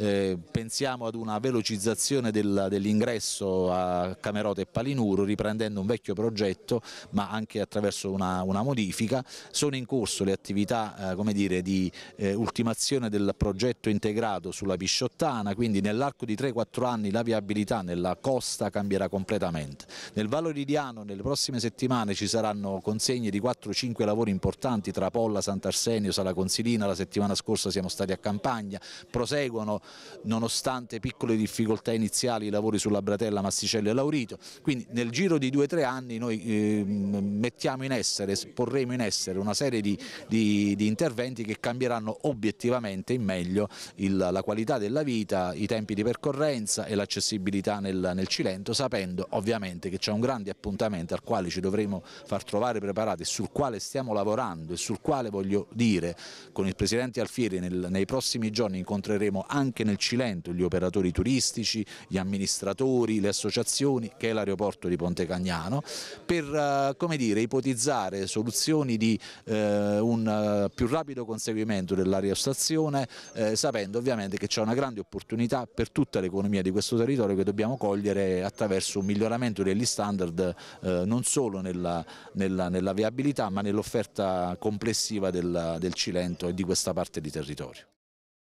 Eh, pensiamo ad una velocizzazione del, dell'ingresso a Camerota e Palinuro riprendendo un vecchio progetto ma anche attraverso una, una modifica, sono in corso le attività eh, dire, di eh, ultimazione del progetto integrato sulla Pisciottana, quindi nell'arco di 3-4 anni la viabilità nella costa cambierà completamente. Nel Vallo Ridiano nelle prossime settimane ci saranno consegne di 4-5 lavori importanti tra Polla, Sant'Arsenio, Sala Consilina, la settimana scorsa siamo stati a Campagna, proseguono nonostante piccole difficoltà iniziali i lavori sulla Bratella, Masticello e Laurito, quindi nel giro di due o tre anni noi eh, mettiamo in essere, porremo in essere una serie di, di, di interventi che cambieranno obiettivamente in meglio il, la qualità della vita, i tempi di percorrenza e l'accessibilità nel, nel Cilento, sapendo ovviamente che c'è un grande appuntamento al quale ci dovremo far trovare preparati, sul quale stiamo lavorando e sul quale voglio dire con il Presidente Alfieri nel, nei prossimi giorni incontreremo anche anche nel Cilento gli operatori turistici, gli amministratori, le associazioni, che è l'aeroporto di Ponte Cagnano, per eh, dire, ipotizzare soluzioni di eh, un eh, più rapido conseguimento dell'aerostazione, eh, sapendo ovviamente che c'è una grande opportunità per tutta l'economia di questo territorio che dobbiamo cogliere attraverso un miglioramento degli standard eh, non solo nella, nella, nella viabilità ma nell'offerta complessiva del, del Cilento e di questa parte di territorio.